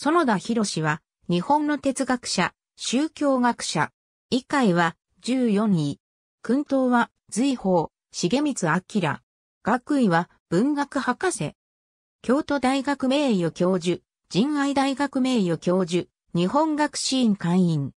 園田博士は、日本の哲学者、宗教学者。以下は、14位。君党は、随法、重光明。学位は、文学博士。京都大学名誉教授、仁愛大学名誉教授、日本学士院会員。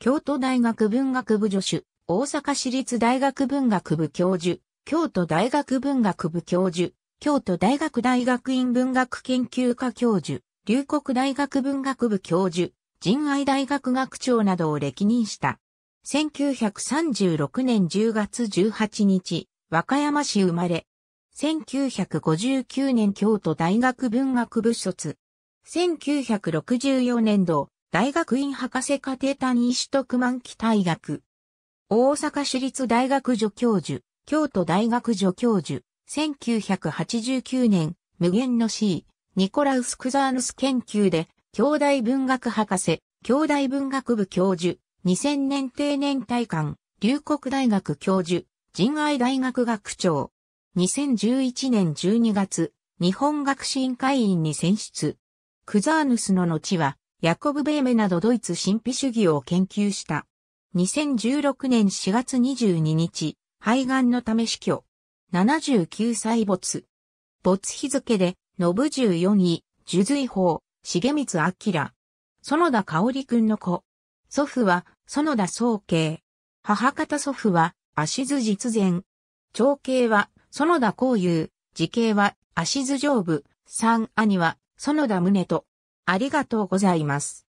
京都大学文学部助手、大阪市立大学文学部教授、京都大学文学部教授、京都大学大学院文学研究科教授、留国大学文学部教授、仁愛大学学長などを歴任した。1936年10月18日、和歌山市生まれ。1959年京都大学文学部卒。1964年度、大学院博士課程単位取得満期大学。大阪市立大学助教授、京都大学助教授、1989年、無限の C、ニコラウス・クザーヌス研究で、兄弟文学博士、兄弟文学部教授、2000年定年退官、龍谷大学教授、仁愛大学学長。2011年12月、日本学審会員に選出。クザーヌスの後は、ヤコブ・ベーメなどドイツ神秘主義を研究した。2016年4月22日、肺がんのため死去。79歳没。没日付で、信十四位、樹随法、重光明。園田香織くんの子。祖父は、園田総慶。母方祖父は、足津実前。長兄は、園田光雄。次兄は、足津上部。三兄は、園田宗と。ありがとうございます。